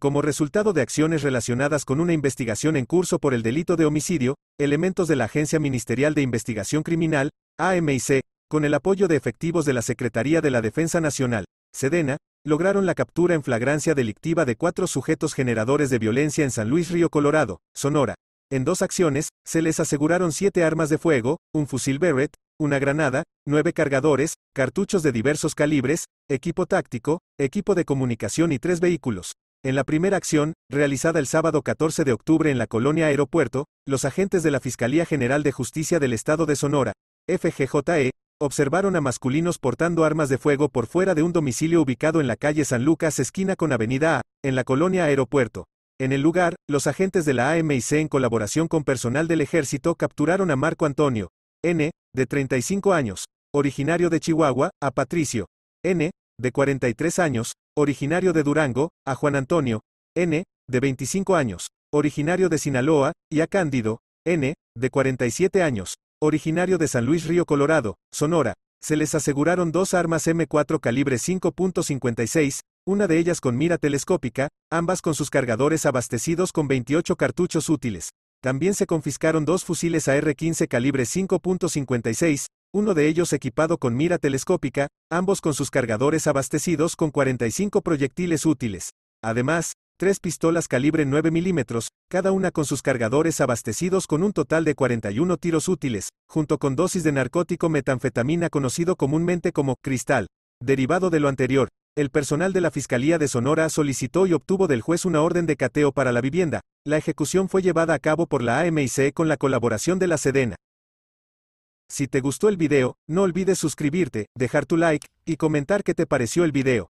como resultado de acciones relacionadas con una investigación en curso por el delito de homicidio, elementos de la Agencia Ministerial de Investigación Criminal, AMIC, con el apoyo de efectivos de la Secretaría de la Defensa Nacional, Sedena, lograron la captura en flagrancia delictiva de cuatro sujetos generadores de violencia en San Luis Río Colorado, Sonora. En dos acciones, se les aseguraron siete armas de fuego, un fusil Beret, una granada, nueve cargadores, cartuchos de diversos calibres, equipo táctico, equipo de comunicación y tres vehículos. En la primera acción, realizada el sábado 14 de octubre en la colonia Aeropuerto, los agentes de la Fiscalía General de Justicia del Estado de Sonora, FGJE, observaron a masculinos portando armas de fuego por fuera de un domicilio ubicado en la calle San Lucas esquina con Avenida A, en la colonia Aeropuerto. En el lugar, los agentes de la AMIC en colaboración con personal del ejército capturaron a Marco Antonio, N., de 35 años, originario de Chihuahua, a Patricio, N., de 43 años, originario de Durango, a Juan Antonio, N., de 25 años, originario de Sinaloa, y a Cándido, N., de 47 años, originario de San Luis Río Colorado, Sonora, se les aseguraron dos armas M4 calibre 5.56, una de ellas con mira telescópica, ambas con sus cargadores abastecidos con 28 cartuchos útiles. También se confiscaron dos fusiles AR-15 calibre 5.56, uno de ellos equipado con mira telescópica, ambos con sus cargadores abastecidos con 45 proyectiles útiles. Además, tres pistolas calibre 9 milímetros, cada una con sus cargadores abastecidos con un total de 41 tiros útiles, junto con dosis de narcótico metanfetamina conocido comúnmente como cristal. Derivado de lo anterior, el personal de la Fiscalía de Sonora solicitó y obtuvo del juez una orden de cateo para la vivienda. La ejecución fue llevada a cabo por la AMIC con la colaboración de la Sedena. Si te gustó el video, no olvides suscribirte, dejar tu like, y comentar qué te pareció el video.